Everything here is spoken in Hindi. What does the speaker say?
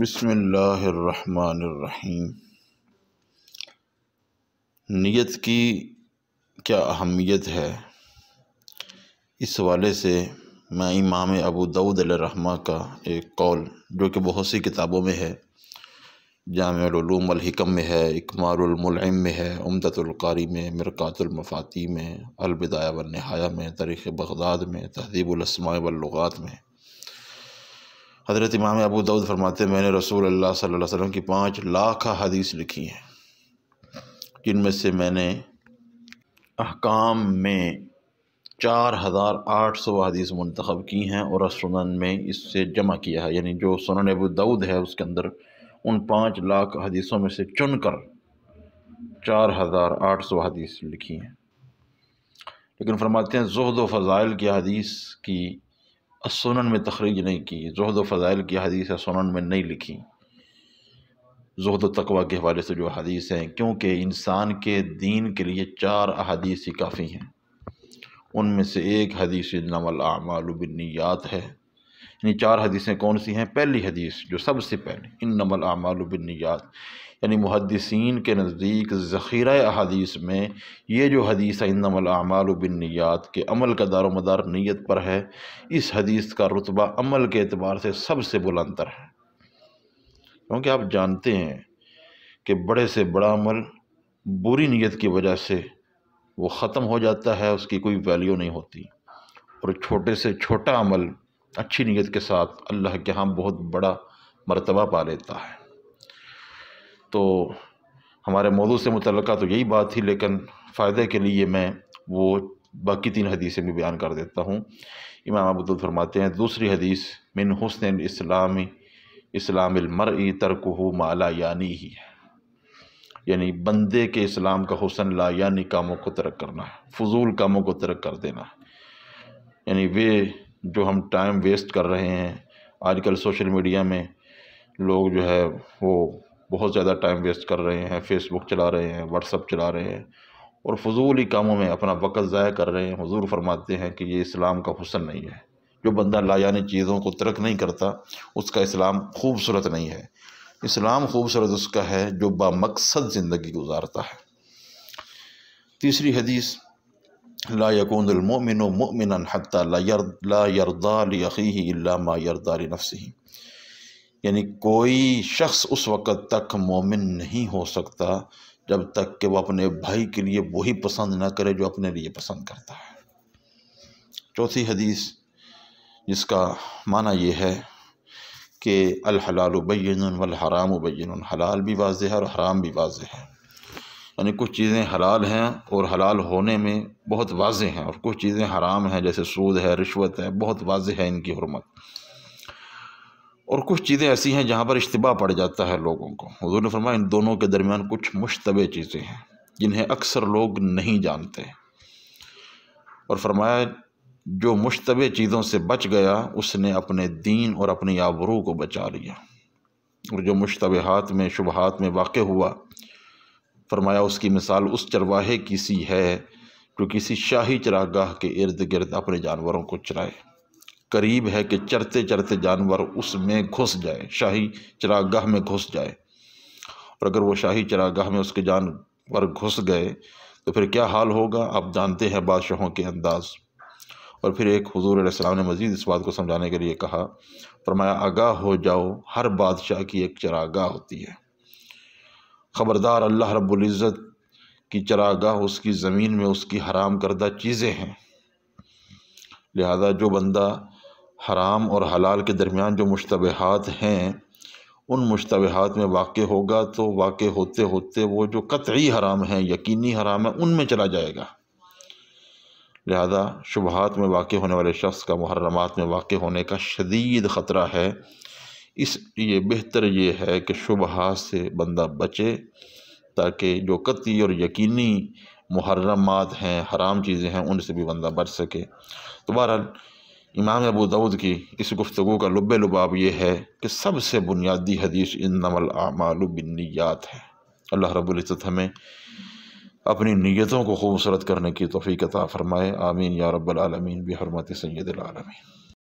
बसमीम नियत की क्या अहमियत है इस हवाले से मैं इमाम अबू दाऊद रहमा का एक कौल जो कि बहुत सी किताबों में है जामलूमकम में है इकमारमलम में है उमदतुल्कारी में मरक़ातुलमफ़ाती में अलबिदाया व नहाया में तारीख़ बगदाद में तहदीबुलस्मा वलुगात में हज़रत इमाम अबू दाऊद फरमाते हैं मैंने रसूल अल्लाह सल्लल्लाहु अलैहि वसल्लम की पाँच लाख हदीस लिखी हैं जिनमें से मैंने अहकाम में चार हज़ार आठ सौ हदीस मंतखब की हैं और सुनन में इससे जमा किया है यानी जो सुनन अबू दाऊद है उसके अंदर उन पाँच लाख हदीसों में से चुन कर चार हज़ार आठ सौ हदीस लिखी हैं लेकिन फरमाते हैं जहद व फ़ज़ाइल की हदीस की सुनन में तखरीज नहीं की जहद व फ़ज़ाइल की हदीस सोनन में नहीं लिखी जहद व तकवा के हवाले से जो हदीस हैं क्योंकि इंसान के दीन के लिए चार अदीस ही काफ़ी हैं उनमें से एक हदीस नमलआमालबिनयात है यानी चार हदीसें कौन सी हैं पहली हदीस जो सबसे पहले इन नमलआमालबिनयात यानी मुहदसिन के नज़दीक ज़ख़ीरा अदीस में ये जो हदीस आइंदमल बिन्नियात के अमल का दार मदार नीयत पर है इस हदीस का रुतबा अमल के अतबार से सबसे बुलंतर है क्योंकि आप जानते हैं कि बड़े से बड़ा अमल बुरी नीयत की वजह से वो ख़त्म हो जाता है उसकी कोई वैल्यू नहीं होती और छोटे से छोटा अमल अच्छी नीयत के साथ अल्लाह के यहाँ बहुत बड़ा मरतबा पा लेता है तो हमारे मौजू से मुतल तो यही बात थी लेकिन फ़ायदे के लिए मैं वो बाकी तीन हदीसें भी बयान कर देता हूँ इमाम अब्दुल फरमाते हैं दूसरी हदीस मिन हुसन इस्लामी इस्लामर तर्क हो माला यानी ही है यानी बंदे के इस्लाम का हुसन ला यानी कामों को तरक करना है फजूल कामों को तरक कर देना है यानी वे जो हम टाइम वेस्ट कर रहे हैं आजकल सोशल मीडिया में लोग जो है वो बहुत ज़्यादा टाइम वेस्ट कर रहे हैं फेसबुक चला रहे हैं व्हाट्सअप चला रहे हैं और ही कामों में अपना वक़्त ज़ाय कर रहे हैं हजूर फरमाते हैं कि ये इस्लाम का हुसन नहीं है जो बंदा लायानी चीज़ों को तरक नहीं करता उसका इस्लाम खूबसूरत नहीं है इस्लाम खूबसूरत उसका है जो बामकसद ज़िंदगी गुजारता है तीसरी हदीस ला मोमिन हती ला यरदा ही मा यरदा नफ़ी यानी कोई शख्स उस वक़्त तक मोमिन नहीं हो सकता जब तक कि वह अपने भाई के लिए वही पसंद ना करे जो अपने लिए पसंद करता है चौथी हदीस जिसका माना यह है कि अलहलाल बैन वलहराम उबैन हलाल भी वाज है और हराम भी वाज है यानी कुछ चीज़ें हलाल हैं और हलाल होने में बहुत वाज हैं और कुछ चीज़ें हराम हैं जैसे सूद है रिश्वत है बहुत वाज है इनकी हरमत और कुछ चीज़ें ऐसी हैं जहाँ पर इश्तबा पड़ जाता है लोगों को हजूर ने फरमाया इन दोनों के दरमियान कुछ मुशतबे चीज़ें हैं जिन्हें अक्सर लोग नहीं जानते और फरमाया जो मुशतबे चीज़ों से बच गया उसने अपने दीन और अपनी आबरू को बचा लिया और जो मुशतबात में शुबहात में वाक़ हुआ फरमाया उसकी मिसाल उस चरवाहे की सी है जो किसी शाही चरागाह के इर्द गिर्द अपने जानवरों को चराए करीब है कि चरते चरते जानवर उसमें घुस जाए शाही चरागाह में घुस जाए और अगर वो शाही चरागाह में उसके जानवर घुस गए तो फिर क्या हाल होगा आप जानते हैं बादशाहों के अंदाज़ और फिर एक हजूर सलाम ने मज़ीद इस बात को समझाने के लिए कहा फरमाया आगाह हो जाओ हर बादशाह की एक चरागाह होती है ख़बरदार अल्लाह रब्ज़त की चरागाह उसकी ज़मीन में उसकी हराम करदा चीज़ें हैं लिहाजा जो बंदा हराम और हलाल के दरमियान जो मुशतबहत हैं उन मुशतबहत में वाक़ होगा तो वाक़ होते होते वो जो कतई हराम हैं यकीनी हराम है उनमें चला जाएगा लिहाजा शुबहत में वाक़ होने वाले शख्स का मुहर्रमात में वाक़ होने का शदीद ख़तरा है इस ये बेहतर ये है कि शुबहत से बंदा बचे ताकि जो कती और यकीनी मुहर्रमात हैं हराम चीज़ें हैं उनसे भी बंदा बच सके तो बहरहाल इमाम अबू दाऊद की इस गुफ्तु का लब लुबाब ये है कि सबसे बुनियादी हदीस इन नमल आमालबिनयात है अल्लाह रब्ज़त हमें अपनी नीयतों को खूबसूरत करने की तोफ़ी कता फ़रमाए आमीन या रब्बालमीन बेहरमत सैद आलमीन